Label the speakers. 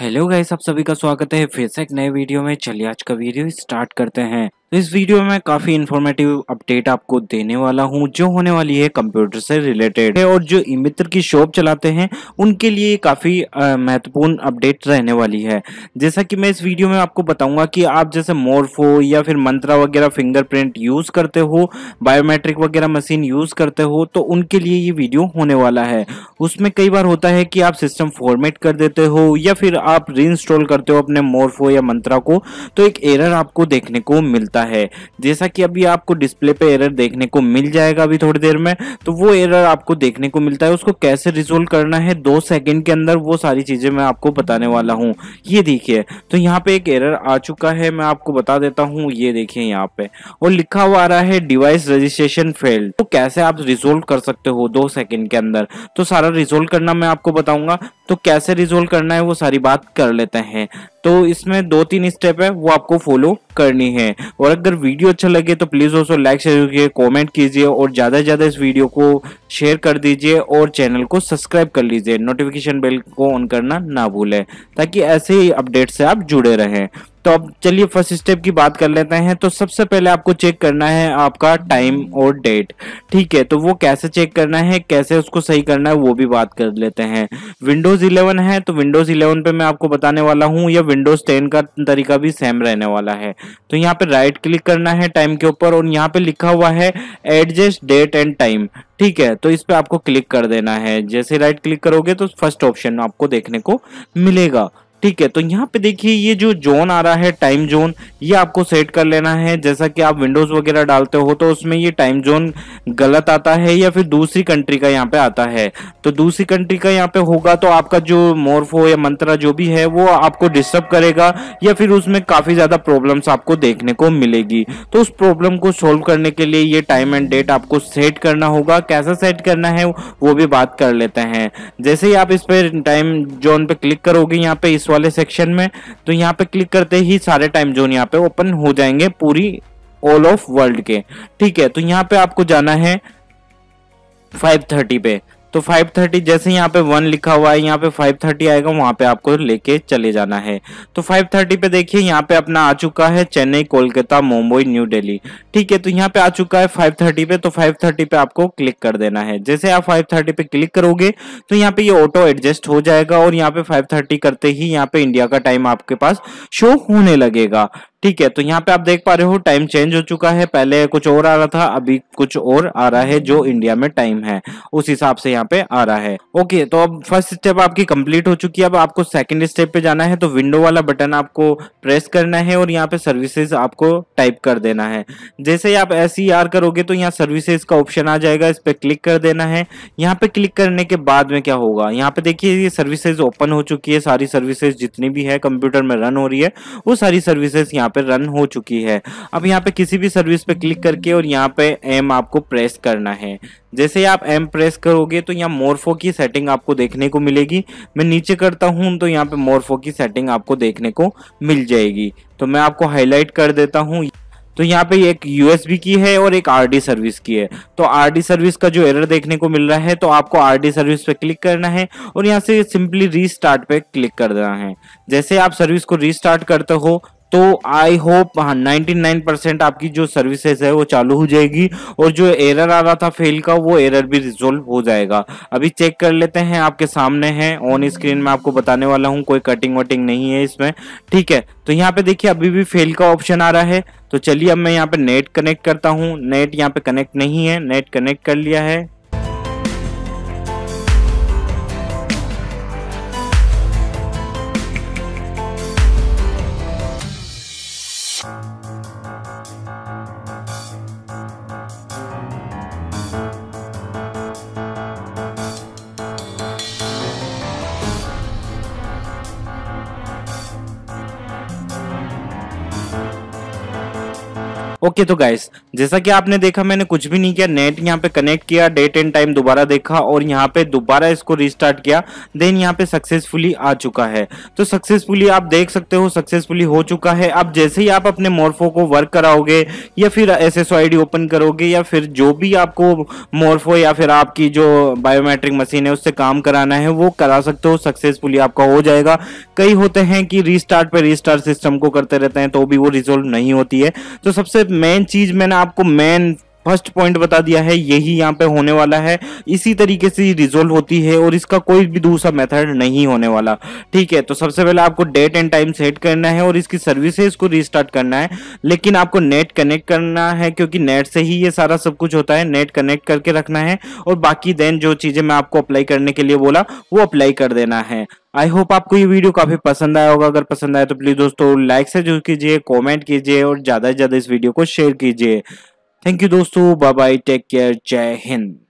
Speaker 1: hello guys आप सभी का स्वागत है फिर से एक नए वीडियो में चलिए आज का वीडियो स्टार्ट करते हैं इस वीडियो में काफ़ी इन्फॉर्मेटिव अपडेट आपको देने वाला हूं जो होने वाली है कंप्यूटर से रिलेटेड है और जो मित्र की शॉप चलाते हैं उनके लिए काफ़ी महत्वपूर्ण अपडेट रहने वाली है जैसा कि मैं इस वीडियो में आपको बताऊंगा कि आप जैसे मोरफो या फिर मंत्रा वगैरह फिंगरप्रिंट यूज़ करते हो बायोमेट्रिक वगैरह मशीन यूज़ करते हो तो उनके लिए ये वीडियो होने वाला है उसमें कई बार होता है कि आप सिस्टम फॉर्मेट कर देते हो या फिर आप री करते हो अपने मोरफो या मंत्रा को तो एक एरर आपको देखने को मिलता सकता है जैसा कि अभी आपको डिस्प्ले पे एरर देखने को मिल जाएगा अभी थोड़ी देर में तो वो एरर आपको देखने को मिलता है उसको कैसे रिजोल्व करना है दो सेकेंड के अंदर वो सारी चीज़ें मैं आपको बताने वाला हूँ ये देखिए तो यहाँ पे एक एरर आ चुका है मैं आपको बता देता हूँ ये देखिए यहाँ पे और लिखा हुआ आ रहा है डिवाइस रजिस्ट्रेशन फेल्ड तो कैसे आप रिजोल्व कर सकते हो दो सेकेंड के अंदर तो सारा रिजोल्व करना मैं आपको बताऊंगा तो कैसे रिजोल्व करना है वो सारी बात कर लेते हैं तो इसमें दो तीन स्टेप है वो आपको फॉलो करनी है और अगर वीडियो अच्छा लगे तो प्लीज़ दोस्तों लाइक शेयर कीजिए कमेंट कीजिए और ज़्यादा से ज़्यादा इस वीडियो को शेयर कर दीजिए और चैनल को सब्सक्राइब कर लीजिए नोटिफिकेशन बेल को ऑन करना ना भूलें ताकि ऐसे ही अपडेट से आप जुड़े रहें तो अब चलिए फर्स्ट स्टेप की बात कर लेते हैं तो सबसे पहले आपको चेक करना है आपका टाइम और डेट ठीक है तो वो कैसे चेक करना है कैसे उसको सही करना है वो भी बात कर लेते हैं विंडोज 11 है तो विंडोज 11 पे मैं आपको बताने वाला हूँ या विंडोज 10 का तरीका भी सेम रहने वाला है तो यहाँ पे राइट क्लिक करना है टाइम के ऊपर और यहाँ पे लिखा हुआ है एडजस्ट डेट एंड टाइम ठीक है तो इस पर आपको क्लिक कर देना है जैसे राइट क्लिक करोगे तो फर्स्ट ऑप्शन आपको देखने को मिलेगा ठीक है तो यहाँ पे देखिए ये जो जोन आ रहा है टाइम जोन ये आपको सेट कर लेना है जैसा कि आप विंडोज वगैरह डालते हो तो उसमें ये टाइम जोन गलत आता है या फिर दूसरी कंट्री का यहाँ पे आता है तो दूसरी कंट्री का यहाँ पे होगा तो आपका जो मोर्फो या मंत्रा जो भी है वो आपको डिस्टर्ब करेगा या फिर उसमें काफी ज्यादा प्रॉब्लम्स आपको देखने को मिलेगी तो उस प्रॉब्लम को सोल्व करने के लिए ये टाइम एंड डेट आपको सेट करना होगा कैसा सेट करना है वो भी बात कर लेते हैं जैसे ही आप इस पर टाइम जोन पे क्लिक करोगे यहाँ पे इस वाले सेक्शन में तो यहाँ पे क्लिक करते ही सारे टाइम जोन यहाँ पे ओपन हो जाएंगे पूरी ऑल ऑफ वर्ल्ड के ठीक है तो यहाँ पे आपको जाना है 5:30 पे तो 530 जैसे यहाँ पे वन लिखा हुआ है यहाँ पे 530 आएगा वहाँ पे आपको लेके चले जाना है तो 530 पे देखिए यहाँ पे अपना आ चुका है चेन्नई कोलकाता मुंबई न्यू दिल्ली ठीक है तो यहाँ पे आ चुका है 530 पे तो 530 पे आपको क्लिक कर देना है जैसे आप 530 पे क्लिक करोगे तो यहाँ पे ये ऑटो एडजस्ट हो जाएगा और यहाँ पे फाइव करते ही यहाँ पे इंडिया का टाइम आपके पास शो होने लगेगा ठीक है तो यहाँ पे आप देख पा रहे हो टाइम चेंज हो चुका है पहले कुछ और आ रहा था अभी कुछ और आ रहा है जो इंडिया में टाइम है उस हिसाब से यहाँ पे आ रहा है ओके तो अब फर्स्ट स्टेप आपकी कंप्लीट हो चुकी है अब आपको सेकंड स्टेप पे जाना है तो विंडो वाला बटन आपको प्रेस करना है और यहाँ पे सर्विसेज आपको टाइप कर देना है जैसे ही आप एस e करोगे तो यहाँ सर्विसेज का ऑप्शन आ जाएगा इस पर क्लिक कर देना है यहाँ पे क्लिक करने के बाद में क्या होगा यहाँ पे देखिए ये सर्विसेज ओपन हो चुकी है सारी सर्विसेज जितनी भी है कंप्यूटर में रन हो रही है वो सारी सर्विसेज यहाँ यहाँ पे रन हो चुकी है अब यहाँ पे किसी भी सर्विस पे क्लिक करके और यहाँ पे एम आपको प्रेस करना है जैसे आप एम प्रेस करोगे तो यहाँ मोरफो की सेटिंग आपको देखने को मिलेगी मैं नीचे करता हूँ तो यहाँ पे मोरफो की सेटिंग आपको देखने को मिल जाएगी तो मैं आपको हाईलाइट कर देता हूँ तो यहाँ पे एक यूएसबी की है और एक आरडी सर्विस की है तो आरडी सर्विस का जो एरर देखने को मिल रहा है तो आपको आरडी सर्विस पे क्लिक करना है और यहाँ से सिंपली रीस्टार्ट पे क्लिक कर देना है जैसे आप सर्विस को रीस्टार्ट करते हो तो आई होप हाँ नाइन्टी नाइन परसेंट आपकी जो सर्विसेज है वो चालू हो जाएगी और जो एरर आ रहा था फेल का वो एरर भी रिजोल्व हो जाएगा अभी चेक कर लेते हैं आपके सामने है ऑन स्क्रीन में आपको बताने वाला हूँ कोई कटिंग वटिंग नहीं है इसमें ठीक है तो यहाँ पे देखिए अभी भी फेल का ऑप्शन आ रहा है तो चलिए अब मैं यहाँ पे नेट कनेक्ट करता हूँ नेट यहाँ पे कनेक्ट नहीं है नेट कनेक्ट कर लिया है ओके तो गाइस जैसा कि आपने देखा मैंने कुछ भी नहीं किया नेट यहाँ पे कनेक्ट किया डेट एंड टाइम दोबारा देखा और यहाँ पे दोबारा इसको रिस्टार्ट किया देन यहाँ पे सक्सेसफुली आ चुका है तो सक्सेसफुली आप देख सकते हो सक्सेसफुली हो चुका है अब जैसे ही आप अपने मोर्फो को वर्क कराओगे या फिर एस एस ओपन करोगे या फिर जो भी आपको मोर्फो या फिर आपकी जो बायोमेट्रिक मशीन है उससे काम कराना है वो करा सकते हो सक्सेसफुली आपका हो जाएगा कई होते हैं कि रिस्टार्ट पे रिस्टार्ट सिस्टम को करते रहते हैं तो भी वो रिजोल्व नहीं होती है तो सबसे मेन चीज मैंने आपको मेन फर्स्ट पॉइंट बता दिया है यही यहाँ पे होने वाला है इसी तरीके से रिजोल्व होती है और इसका कोई भी दूसरा मेथड नहीं होने वाला ठीक है तो सबसे पहले आपको डेट एंड टाइम सेट करना है और इसकी सर्विसेज को रिस्टार्ट करना है लेकिन आपको नेट कनेक्ट करना है क्योंकि नेट से ही ये सारा सब कुछ होता है नेट कनेक्ट करके रखना है और बाकी देन जो चीज़ें मैं आपको अप्लाई करने के लिए बोला वो अप्लाई कर देना है आई होप आपको ये वीडियो काफ़ी पसंद आया होगा अगर पसंद आया तो प्लीज़ दोस्तों लाइक से जो कीजिए कमेंट कीजिए और ज़्यादा से ज़्यादा इस वीडियो को शेयर कीजिए थैंक यू दोस्तों bye bye take care Jai Hind